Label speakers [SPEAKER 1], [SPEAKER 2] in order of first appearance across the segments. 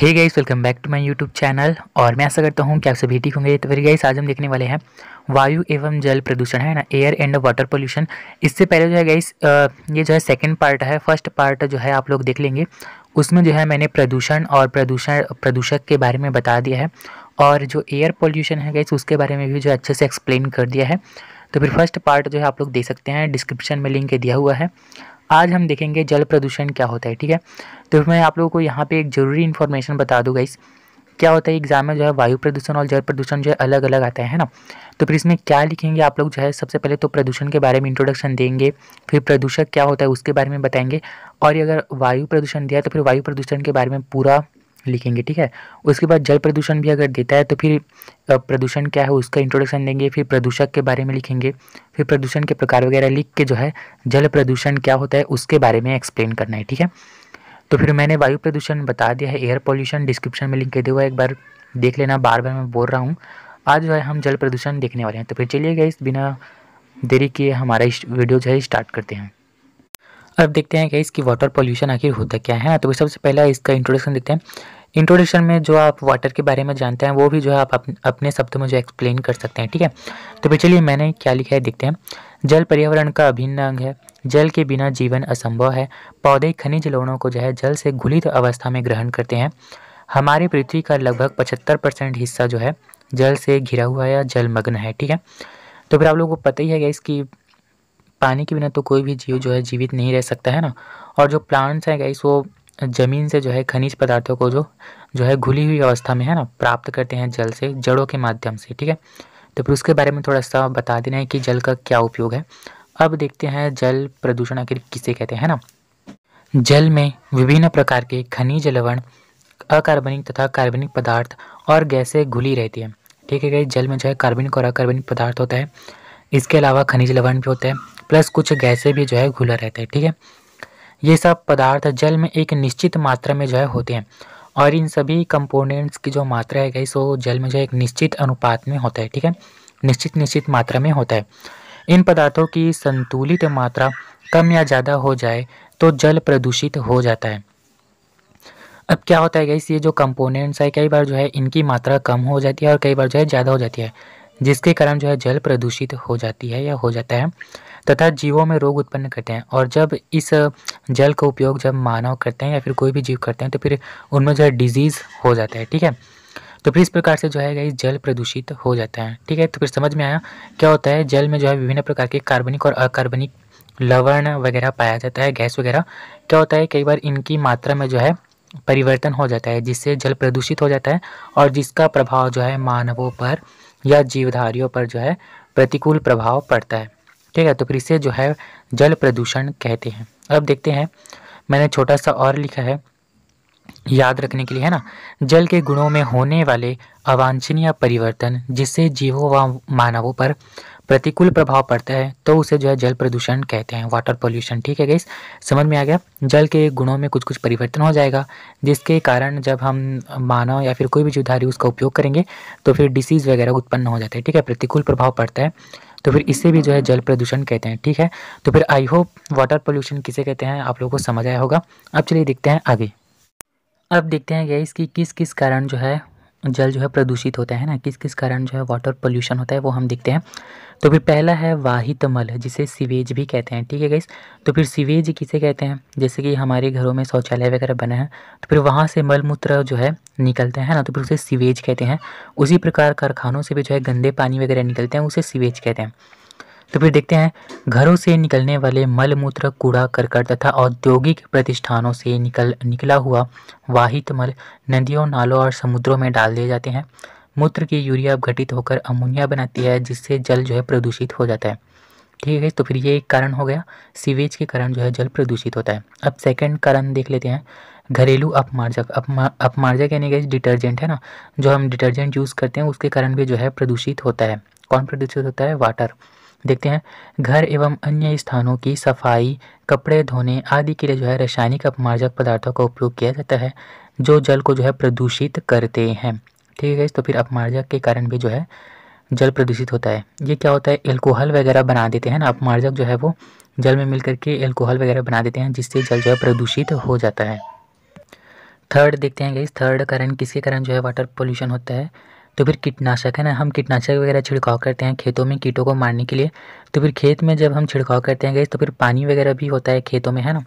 [SPEAKER 1] hey guys welcome back to my YouTube channel और मैं ऐसा करता हूँ कि आप सभी ठीक होंगे तो फिर गाइस आज हम देखने वाले हैं वायु एवं जल प्रदूषण है ना एयर एंड वाटर पोल्यूशन इससे पहले जो है गाइस ये जो है सेकंड पार्ट है फर्स्ट पार्ट जो है आप लोग देख लेंगे उसमें जो है मैंने प्रदूषण और प्रदूषण प्रदूषक के बारे में बता दिया है और जो एयर पॉल्यूशन है गाइस उसके बारे में भी जो अच्छे से एक्सप्लेन कर दिया है तो फिर फर्स्ट पार्ट जो है आप लोग देख सकते हैं डिस्क्रिप्शन में लिंक दिया हुआ है आज हम देखेंगे जल प्रदूषण क्या होता है ठीक है तो मैं आप लोगों को यहाँ पे एक ज़रूरी इन्फॉर्मेशन बता दूँगा इस क्या होता है एग्जाम में जो है वायु प्रदूषण और जल प्रदूषण जो है अलग अलग आता है ना तो फिर इसमें क्या लिखेंगे आप लोग जो है सबसे पहले तो प्रदूषण के बारे में इंट्रोडक्शन देंगे फिर प्रदूषक क्या होता है उसके बारे में बताएंगे और ये अगर वायु प्रदूषण दिया है तो फिर वायु प्रदूषण के बारे में पूरा लिखेंगे ठीक है उसके बाद जल प्रदूषण भी अगर देता है तो फिर प्रदूषण क्या है उसका इंट्रोडक्शन देंगे फिर प्रदूषक के बारे में लिखेंगे फिर प्रदूषण के प्रकार वगैरह लिख के जो है जल प्रदूषण क्या होता है उसके बारे में एक्सप्लेन करना है ठीक है तो फिर मैंने वायु प्रदूषण बता दिया है एयर पॉल्यूशन डिस्क्रिप्शन में लिंक दे हुआ एक बार देख लेना बार बार मैं बोल रहा हूँ आज जो है हम जल प्रदूषण देखने वाले हैं तो फिर चलिए गई बिना देरी किए हमारा वीडियो जो है स्टार्ट करते हैं अब देखते हैं कि इसकी वाटर पोल्यूशन आखिर होता क्या है हाँ, तो सबसे पहले इसका इंट्रोडक्शन देखते हैं इंट्रोडक्शन में जो आप वाटर के बारे में जानते हैं वो भी जो है आप अपने शब्द में जो एक्सप्लेन कर सकते हैं ठीक है तो फिर चलिए मैंने क्या लिखा है देखते हैं जल पर्यावरण का अभिन्न अंग है जल के बिना जीवन असंभव है पौधे खनिज लवणों को जो है जल से घुलित अवस्था में ग्रहण करते हैं हमारे पृथ्वी का लगभग पचहत्तर परसेंट हिस्सा जो है जल से घिरा हुआ है या जलमग्न है ठीक है तो फिर आप लोगों को पता ही है गैस कि पानी के बिना तो कोई भी जीव जो है जीवित नहीं रह सकता है ना और जो प्लांट्स हैं गैस वो ज़मीन से जो है खनिज पदार्थों को जो जो है घुली हुई अवस्था में है ना प्राप्त करते हैं जल से जड़ों के माध्यम से ठीक है तो फिर उसके बारे में थोड़ा सा बता देना है कि जल का क्या उपयोग है अब देखते हैं जल प्रदूषण आखिर किसे कहते हैं ना जल में विभिन्न प्रकार के खनिज लवण अकार्बनिक तथा कार्बनिक पदार्थ और गैसें घुली रहती हैं ठीक है जल में जो है कार्बनिक और अकार्बनिक पदार्थ होता है इसके अलावा खनिज लवण भी होता है प्लस कुछ गैसें भी जो है घुला रहता है ठीक है ये सब पदार्थ जल में एक निश्चित मात्रा में जो है होते हैं और इन सभी कंपोनेंट्स की जो मात्रा है गई वो जल में जो है एक निश्चित अनुपात में होता है ठीक है निश्चित निश्चित मात्रा में होता है इन पदार्थों की संतुलित मात्रा कम या ज़्यादा हो जाए तो जल प्रदूषित हो जाता है अब क्या होता है गैस ये जो कंपोनेंट्स है कई बार जो है इनकी मात्रा कम हो जाती है और कई बार जो है ज़्यादा हो जाती है जिसके कारण जो है जल प्रदूषित हो जाती है या हो जाता है तथा जीवों में रोग उत्पन्न करते हैं और जब इस जल का उपयोग जब मानव करते हैं या फिर कोई भी जीव करते हैं तो फिर उनमें जो है डिजीज़ हो जाता है ठीक है तो फिर इस प्रकार से जो है गाइस जल प्रदूषित हो जाता है ठीक है तो फिर समझ में आया क्या होता है जल में जो है विभिन्न प्रकार के कार्बनिक और अकार्बनिक लवण वगैरह पाया जाता है गैस वगैरह क्या होता है कई बार इनकी मात्रा में जो है परिवर्तन हो जाता है जिससे जल प्रदूषित हो जाता है और जिसका प्रभाव जो है मानवों पर या जीवधारियों पर जो है प्रतिकूल प्रभाव पड़ता है ठीक है तो फिर इसे जो है जल प्रदूषण कहते हैं अब देखते हैं मैंने छोटा सा और लिखा है याद रखने के लिए है ना जल के गुणों में होने वाले अवांछनीय परिवर्तन जिससे जीवों व मानवों पर प्रतिकूल प्रभाव पड़ता है तो उसे जो है जल प्रदूषण कहते हैं वाटर पोल्यूशन ठीक है गई समझ में आ गया जल के गुणों में कुछ कुछ परिवर्तन हो जाएगा जिसके कारण जब हम मानव या फिर कोई भी जीवधारी उसका उपयोग करेंगे तो फिर डिसीज़ वगैरह उत्पन्न हो जाता है ठीक है प्रतिकूल प्रभाव पड़ता है तो फिर इसे भी जो है जल प्रदूषण कहते हैं ठीक है तो फिर आई होप वाटर पोल्यूशन किसे कहते हैं आप लोगों को समझ आया होगा अब चलिए देखते हैं आगे अब देखते हैं गैस कि किस किस कारण जो है जल जो है प्रदूषित होता है ना किस किस कारण जो है वाटर पोल्यूशन होता है वो हम देखते हैं तो फिर पहला है वाहितमल जिसे सीवेज भी कहते हैं ठीक है गाइस तो फिर सीवेज किसे कहते हैं जैसे कि हमारे घरों में शौचालय वगैरह बना है तो फिर वहाँ से मल मूत्र जो है निकलते हैं ना तो फिर उसे सीवेज कहते हैं उसी प्रकार कारखानों से भी जो है गंदे पानी वगैरह निकलते हैं उसे सीवेज कहते हैं तो फिर देखते हैं घरों से निकलने वाले मल मूत्र कूड़ा करकट तथा औद्योगिक प्रतिष्ठानों से निकल निकला हुआ वाहित मल नदियों नालों और समुद्रों में डाल दिए जाते हैं मूत्र की यूरिया अपघटित होकर अमोनिया बनाती है जिससे जल जो है प्रदूषित हो जाता है ठीक है तो फिर ये एक कारण हो गया सीवेज के कारण जो है जल प्रदूषित होता है अब सेकंड कारण देख लेते हैं घरेलू अपमार्जक अपमा अपमार्जक यानी कि डिटर्जेंट है ना जो हम डिटर्जेंट यूज़ करते हैं उसके कारण भी जो है प्रदूषित होता है कौन प्रदूषित होता है वाटर देखते हैं घर एवं अन्य स्थानों की सफाई कपड़े धोने आदि के लिए जो है रासायनिक अपमार्जक पदार्थों का उपयोग किया जाता है जो जल को जो है प्रदूषित करते हैं ठीक है तो फिर अपमार्जक के कारण भी जो है जल प्रदूषित होता है ये क्या होता है एल्कोहल वगैरह बना देते हैं ना अपमार्जक जो है वो जल में मिल करके एल्कोहल वगैरह बना देते हैं जिससे जल जो है प्रदूषित हो जाता है थर्ड देखते हैं गाइज थर्ड कारण किसके कारण जो है वाटर पोल्यूशन होता है तो फिर कीटनाशक है ना हम कीटनाशक वगैरह छिड़काव करते हैं खेतों में कीटों को मारने के लिए तो फिर खेत में जब हम छिड़काव करते हैं गैस तो फिर पानी वगैरह भी होता है खेतों में है ना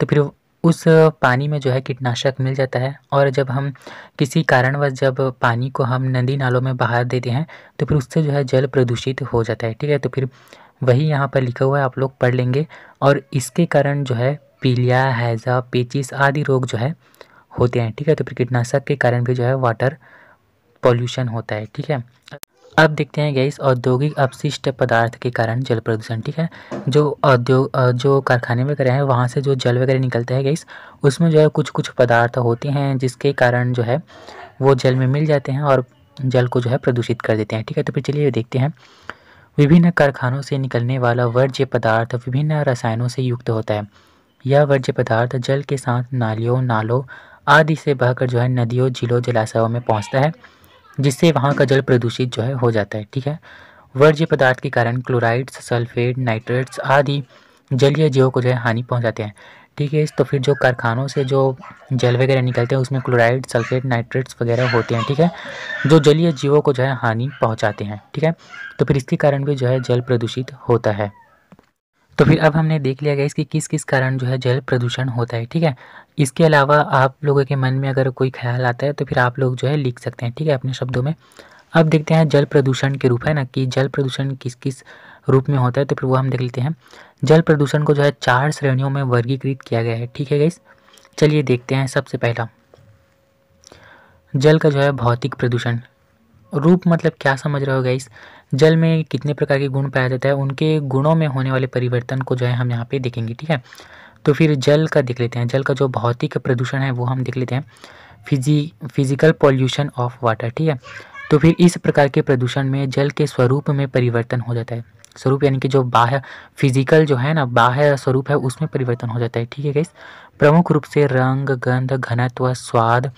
[SPEAKER 1] तो फिर उस पानी में जो है कीटनाशक मिल जाता है और जब हम किसी कारणवश जब पानी को हम नदी नालों में बहा देते हैं तो फिर उससे जो है जल प्रदूषित हो जाता है ठीक है तो फिर वही यहाँ पर लिखा हुआ है आप लोग पढ़ लेंगे और इसके कारण जो है पीलिया हैज़ा पेचिस आदि रोग जो है होते हैं ठीक है तो फिर कीटनाशक के कारण भी जो है वाटर पॉल्यूशन होता है ठीक है अब देखते हैं गैस औद्योगिक अपशिष्ट पदार्थ के कारण जल प्रदूषण ठीक है जो औद्योग जो कारखाने वगैरह हैं वहाँ से जो जल वगैरह निकलता है गैस उसमें जो है कुछ कुछ पदार्थ होते हैं जिसके कारण जो है वो जल में मिल जाते हैं और जल को जो है प्रदूषित कर देते हैं ठीक है तो फिर चलिए देखते हैं विभिन्न कारखानों से निकलने वाला वर्ज्य पदार्थ विभिन्न रसायनों से युक्त होता है यह वर्ज्य पदार्थ जल के साथ नालियों नालों आदि से बहकर जो है नदियों झीलों जलाशयों में पहुँचता है जिससे वहाँ का जल प्रदूषित जो है हो जाता है ठीक है वर्ज्य पदार्थ के कारण क्लोराइड्स सल्फेट नाइट्रेट्स आदि जलीय जीवों को जो है हानि पहुँचाते हैं ठीक है तो फिर जो कारखानों से जो जल वगैरह निकलते हैं उसमें क्लोराइड सल्फेट नाइट्रेट्स वगैरह होते हैं ठीक है जो जलीय जीवों को जो है हानि पहुँचाते हैं ठीक है तो फिर इसके कारण भी जो है जल प्रदूषित होता है तो फिर अब हमने देख लिया गया इसकी किस किस कारण जो है जल प्रदूषण होता है ठीक है इसके अलावा आप लोगों के मन में अगर कोई ख्याल आता है तो फिर आप लोग जो है लिख सकते हैं ठीक है अपने शब्दों में अब देखते हैं जल प्रदूषण के रूप है ना कि जल प्रदूषण किस किस रूप में होता है तो फिर वो हम देख लेते हैं जल प्रदूषण को जो है चार श्रेणियों में वर्गीकृत किया गया है ठीक है गई चलिए देखते हैं सबसे पहला जल का जो है भौतिक प्रदूषण रूप मतलब क्या समझ रहे हो गाइस जल में कितने प्रकार के गुण पाया जाता है उनके गुणों में होने वाले परिवर्तन को जो है हम यहाँ पे देखेंगे ठीक है तो फिर जल का देख लेते हैं जल का जो भौतिक प्रदूषण है वो हम देख लेते हैं फिजी फिजिकल पॉल्यूशन ऑफ वाटर ठीक है तो फिर इस प्रकार के प्रदूषण में जल के स्वरूप में परिवर्तन हो जाता है स्वरूप यानी कि जो बाह्य फिजिकल जो है ना बाह्य स्वरूप है उसमें परिवर्तन हो जाता है ठीक है गैस प्रमुख रूप से रंग गंध घनत्व स्वाद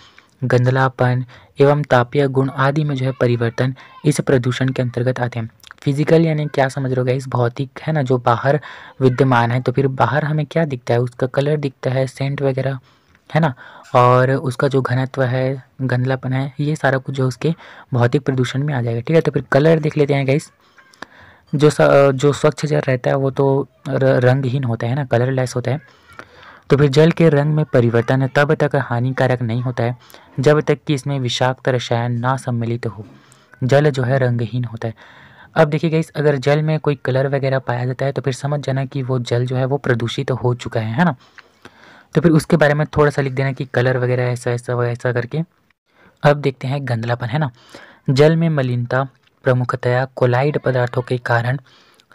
[SPEAKER 1] गंदलापन एवं तापीय गुण आदि में जो है परिवर्तन इस प्रदूषण के अंतर्गत आते हैं फिजिकल यानी क्या समझ रहे इस गाइस भौतिक है ना जो बाहर विद्यमान है तो फिर बाहर हमें क्या दिखता है उसका कलर दिखता है सेंट वगैरह है ना और उसका जो घनत्व है गंदलापन है ये सारा कुछ जो उसके भौतिक प्रदूषण में आ जाएगा ठीक है तो फिर कलर देख लेते हैं गाइस जो स, जो स्वच्छ जल रहता है वो तो रंगहीन होता है ना कलरलेस होता है तो फिर जल के रंग में परिवर्तन तब तक हानिकारक नहीं होता है जब तक कि इसमें विषाक्त रसायन ना सम्मिलित हो जल जो है रंगहीन होता है अब देखिए गाइस अगर जल में कोई कलर वगैरह पाया जाता है तो फिर समझ जाना कि वो जल जो है वो प्रदूषित तो हो चुका है है ना तो फिर उसके बारे में थोड़ा सा लिख देना कि कलर वगैरह ऐसा ऐसा वैसा करके अब देखते हैं गंदलापन है ना जल में मलिनता प्रमुखतया कोलाइड पदार्थों के कारण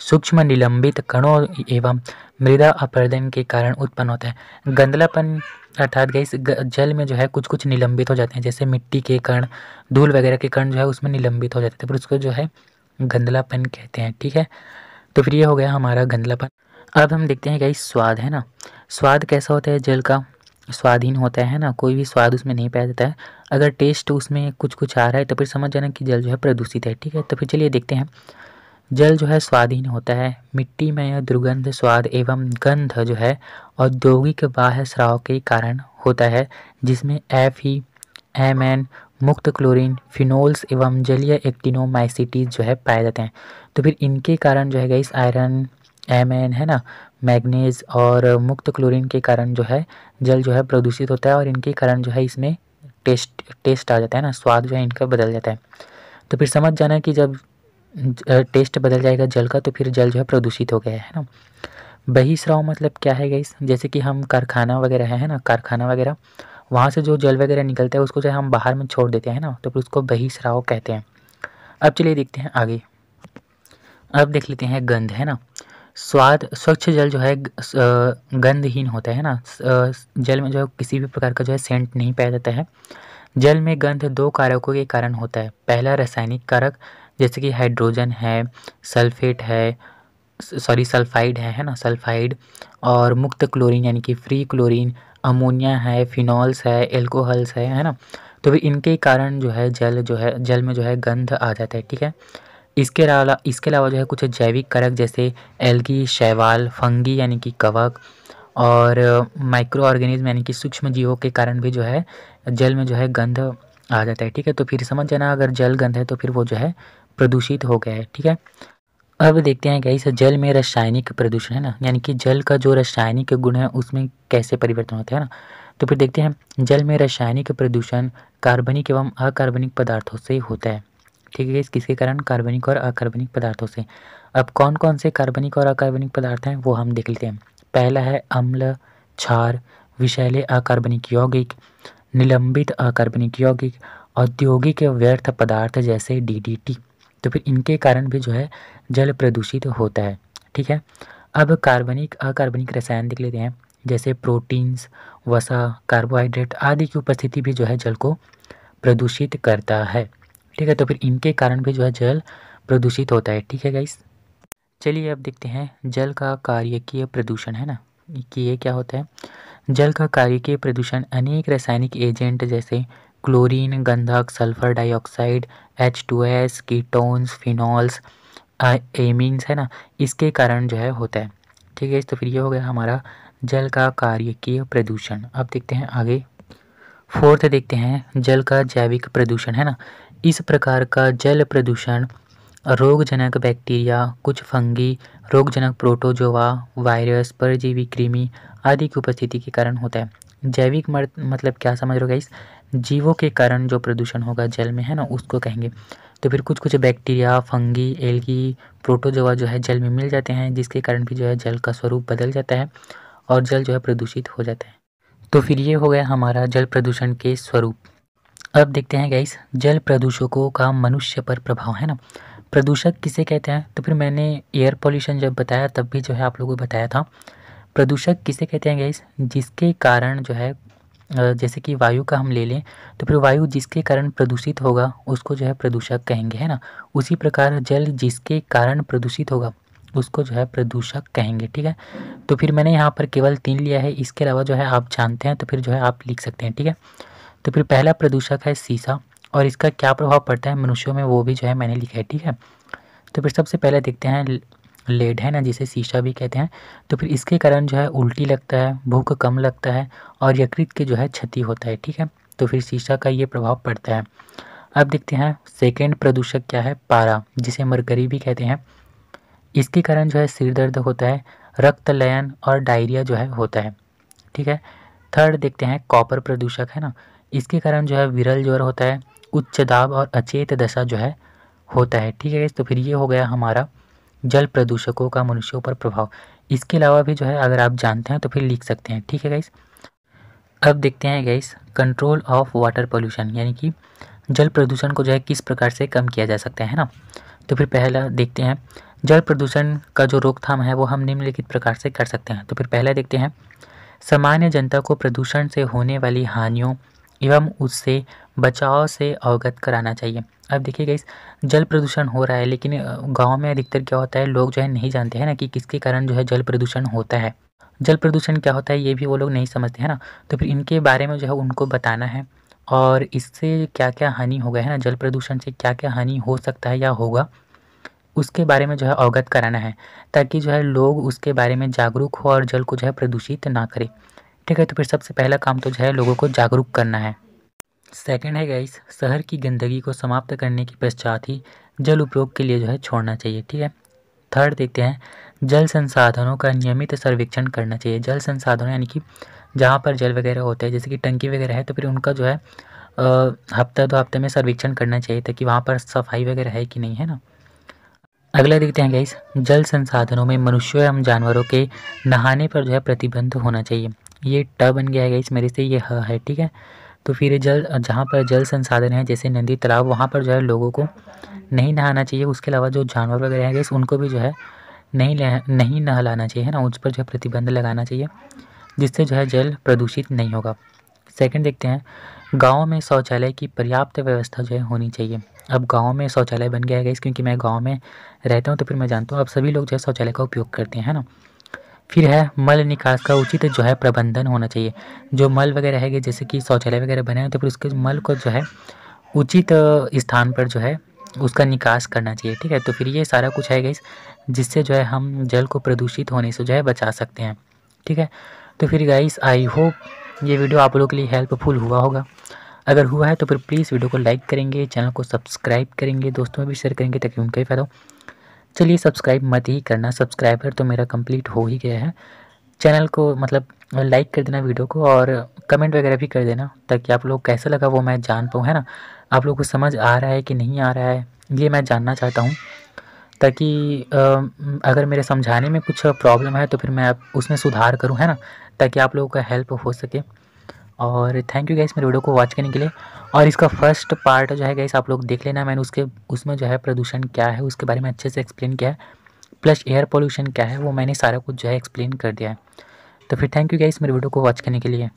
[SPEAKER 1] सूक्ष्म निलंबित कणों एवं मृदा अपर्दन के कारण उत्पन्न होता है गंदलापन अर्थात गैस जल में जो है कुछ कुछ निलंबित हो जाते हैं जैसे मिट्टी के कण धूल वगैरह के कण जो है उसमें निलंबित हो जाते हैं तो फिर उसको जो है गंदलापन कहते हैं ठीक है तो फिर ये हो गया हमारा गंदलापन अब हम देखते हैं गैस स्वाद है ना स्वाद कैसा होता है जल का स्वाधीन होता है ना कोई भी स्वाद उसमें नहीं पाया जाता है अगर टेस्ट उसमें कुछ कुछ आ रहा है तो फिर समझ जाना कि जल जो है प्रदूषित है ठीक है तो फिर चलिए देखते हैं जल जो है स्वाधीन होता है मिट्टी में यह दुर्गंध स्वाद एवं गंध जो है औद्योगिक बाह्य स्राव के कारण होता है जिसमें एफ ई एम एन मुक्त क्लोरीन फिनोल्स एवं जलीय एक्टिनोमाइसिटीज जो है पाए जाते हैं तो फिर इनके कारण जो है इस आयरन एम एन है ना मैग्नीज और मुक्त क्लोरीन के कारण जो है जल जो है प्रदूषित होता है और इनके कारण जो है इसमें टेस्ट टेस्ट आ जाता है ना स्वाद जो है इनका बदल जाता है तो फिर समझ जाना कि जब टेस्ट बदल जाएगा जल का तो फिर जल जो है प्रदूषित हो गया है ना बहिश्राव मतलब क्या है गई जैसे कि हम कारखाना वगैरह है ना कारखाना वगैरह वहाँ से जो जल वगैरह निकलता है उसको जो हम बाहर में छोड़ देते हैं ना तो फिर उसको बहिस्राव कहते हैं अब चलिए देखते हैं आगे अब देख लेते हैं गंध है ना स्वाद स्वच्छ जल जो है गंधहीन होता है ना जल में जो किसी भी प्रकार का जो है सेंट नहीं पाया जाता है जल में गंध दो कारकों के कारण होता है पहला रासायनिक कारक जैसे कि हाइड्रोजन है सल्फेट है सॉरी सल्फाइड है है ना सल्फाइड और मुक्त क्लोरीन यानी कि फ्री क्लोरीन अमोनिया है फिनॉल्स है एल्कोहल्स है है ना तो भी इनके कारण जो है जल जो है जल में जो है गंध आ जाता है ठीक है इसके अलावा इसके अलावा जो है कुछ जैविक कारक जैसे एल्गी शैवाल फंगी यानी कि कवक और माइक्रो ऑर्गेनिज्म यानी कि सूक्ष्म जीवों के कारण भी जो है जल में जो है गंध आ जाता है ठीक है तो फिर समझ जाना अगर जल गंध है तो फिर वो जो है प्रदूषित हो गया है ठीक है अब देखते हैं गई जल में रासायनिक प्रदूषण है ना यानी कि जल का जो रासायनिक गुण है उसमें कैसे परिवर्तन होता है ना तो फिर देखते हैं जल में रासायनिक प्रदूषण कार्बनिक एवं अकार्बनिक पदार्थों से होता है ठीक है किसके कारण कार्बनिक और अकार्बनिक पदार्थों से अब कौन कौन से कार्बनिक और अकार्बनिक पदार्थ हैं वो हम देख लेते हैं पहला है अम्ल क्षार विषैले अकार्बनिक यौगिक निलंबित अकार्बनिक यौगिक औद्योगिक व्यर्थ पदार्थ जैसे टी तो फिर इनके कारण भी जो है जल प्रदूषित तो होता है ठीक है अब कार्बनिक अकार्बनिक रसायन देख लेते हैं जैसे प्रोटीन्स वसा कार्बोहाइड्रेट आदि की उपस्थिति भी जो है जल को प्रदूषित करता है ठीक है तो फिर इनके कारण भी जो है जल प्रदूषित होता है ठीक है गाइस चलिए अब देखते हैं जल का कार्यकीय प्रदूषण है ना कि ये क्या होता है जल का कार्यकीय प्रदूषण अनेक रासायनिक एजेंट जैसे क्लोरीन गंधक sulphur dioxide H two S ketones phenols amines है ना इसके कारण जो है होता है ठीक है तो फिर ये हो गया हमारा जल का कार्य की प्रदूषण अब देखते हैं आगे फोर्थ देखते हैं जल का जैविक प्रदूषण है ना इस प्रकार का जल प्रदूषण रोगजनक बैक्टीरिया कुछ फंगी रोगजनक प्रोटोजोवा वायरस परजीवी कृमि आदि की उपस्थिति के कारण होता है जैविक मतलब क्या समझ रहे हो इस जीवों के कारण जो प्रदूषण होगा जल में है ना उसको कहेंगे तो फिर कुछ कुछ बैक्टीरिया फंगी एल्गी प्रोटोजोआ जो है जल में मिल जाते हैं जिसके कारण भी जो है जल का स्वरूप बदल जाता है और जल जो है प्रदूषित हो जाता है तो फिर ये हो गया हमारा जल प्रदूषण के स्वरूप अब देखते हैं गैस जल प्रदूषकों का मनुष्य पर प्रभाव है ना प्रदूषक किसे कहते हैं तो फिर मैंने एयर पॉल्यूशन जब बताया तब भी जो है आप लोगों को बताया था प्रदूषक किसे कहते हैं गैस जिसके कारण जो है जैसे कि वायु का हम ले लें तो फिर वायु जिसके कारण प्रदूषित होगा उसको जो है प्रदूषक कहेंगे है ना उसी प्रकार जल जिसके कारण प्रदूषित होगा उसको जो है प्रदूषक कहेंगे ठीक है तो फिर मैंने यहाँ पर केवल तीन लिया है इसके अलावा जो है आप जानते हैं तो फिर जो है आप लिख सकते हैं ठीक है तो फिर पहला प्रदूषक है शीशा और इसका क्या प्रभाव पड़ता है मनुष्यों में वो भी जो है मैंने लिखा है ठीक है तो फिर सबसे पहले देखते हैं लेड है ना जिसे शीशा भी कहते हैं तो फिर इसके कारण जो है उल्टी लगता है भूख कम लगता है और यकृत के जो है क्षति होता है ठीक है तो फिर शीशा का ये प्रभाव पड़ता है अब देखते हैं सेकेंड प्रदूषक क्या है पारा जिसे मरकरी भी कहते हैं इसके कारण जो है सिर दर्द होता है रक्त लयन और डायरिया जो है होता है ठीक है थर्ड देखते हैं कॉपर प्रदूषक है ना इसके कारण जो है विरल ज्वर होता है उच्च दाब और अचेत दशा जो है होता है ठीक है तो फिर ये हो गया हमारा जल प्रदूषकों का मनुष्यों पर प्रभाव इसके अलावा भी जो है अगर आप जानते हैं तो फिर लिख सकते हैं ठीक है गाइस अब देखते हैं guys control of water pollution यानी कि जल प्रदूषण को जो है किस प्रकार से कम किया जा सकता है ना तो फिर पहला देखते हैं जल प्रदूषण का जो रोकथाम है वो हम निम्नलिखित प्रकार से कर सकते हैं तो फिर पहला देखते हैं सामान्य जनता को प्रदूषण से होने वाली हानियों एवं उससे बचाव से अवगत कराना चाहिए अब देखिए गई जल प्रदूषण हो रहा है लेकिन गांव में अधिकतर क्या होता है लोग जो है नहीं जानते हैं ना कि किसके कारण जो है जल प्रदूषण होता है जल प्रदूषण क्या होता है ये भी वो लोग नहीं समझते हैं ना तो फिर इनके बारे में जो है उनको बताना है और इससे क्या क्या हानि हो गया है ना जल प्रदूषण से क्या क्या हानि हो सकता है या होगा उसके बारे में जो है अवगत कराना है ताकि जो है लोग उसके बारे में जागरूक हो और जल को जो है प्रदूषित ना करें ठीक है तो फिर सबसे पहला काम तो जो है लोगों को जागरूक करना है सेकंड है गाइस शहर की गंदगी को समाप्त करने के पश्चात ही जल उपयोग के लिए जो है छोड़ना चाहिए ठीक है थर्ड देखते हैं जल संसाधनों का नियमित सर्वेक्षण करना चाहिए जल संसाधनों यानी कि जहाँ पर जल वगैरह होते हैं जैसे कि टंकी वगैरह है तो फिर उनका जो है हफ्ता दो हफ्ते में सर्वेक्षण करना चाहिए ताकि वहाँ पर सफाई वगैरह है कि नहीं है ना अगला देखते हैं गाइस जल संसाधनों में मनुष्यों एवं जानवरों के नहाने पर जो है प्रतिबंध होना चाहिए ये ट बन गया है गाइस मेरे से ये ह है ठीक है तो फिर जल जहाँ पर जल संसाधन है जैसे नदी तालाब वहाँ पर जो है लोगों को नहीं नहाना चाहिए उसके अलावा जो जानवर वगैरह हैं जैसे उनको भी जो है नहीं नहीं नहलाना चाहिए ना उस पर जो है प्रतिबंध लगाना चाहिए जिससे जो है जल प्रदूषित नहीं होगा सेकंड देखते हैं गाँव में शौचालय की पर्याप्त व्यवस्था जो है होनी चाहिए अब गाँव में शौचालय बन गया है गैस क्योंकि मैं गाँव में रहता हूँ तो फिर मैं जानता हूँ अब सभी लोग जो है शौचालय का उपयोग करते हैं ना फिर है मल निकास का उचित जो है प्रबंधन होना चाहिए जो मल वगैरह है जैसे कि शौचालय वगैरह बने हैं तो फिर उसके मल को जो है उचित स्थान पर जो है उसका निकास करना चाहिए ठीक है तो फिर ये सारा कुछ है गाइस जिससे जो है हम जल को प्रदूषित होने से जो है बचा सकते हैं ठीक है तो फिर गाइस आई होप ये वीडियो आप लोगों के लिए हेल्पफुल हुआ होगा अगर हुआ है तो फिर प्लीज़ वीडियो को लाइक करेंगे चैनल को सब्सक्राइब करेंगे दोस्तों में भी शेयर करेंगे ताकि उनका ही फायदा हो चलिए सब्सक्राइब मत ही करना सब्सक्राइबर तो मेरा कंप्लीट हो ही गया है चैनल को मतलब लाइक कर देना वीडियो को और कमेंट वगैरह भी कर देना ताकि आप लोग कैसा लगा वो मैं जान पाऊँ है ना आप लोग को समझ आ रहा है कि नहीं आ रहा है ये मैं जानना चाहता हूँ ताकि अगर मेरे समझाने में कुछ प्रॉब्लम है तो फिर मैं उसमें सुधार करूँ है ना ताकि आप लोगों का हेल्प हो सके और थैंक यू गैस मेरे वीडियो को वॉच करने के लिए और इसका फर्स्ट पार्ट जो है गैस आप लोग देख लेना मैंने उसके उसमें जो है प्रदूषण क्या है उसके बारे में अच्छे से एक्सप्लेन किया है प्लस एयर पोल्यूशन क्या है वो मैंने सारा कुछ जो है एक्सप्लेन कर दिया है तो फिर थैंक यू गैस मेरे वीडियो को वॉच करने के लिए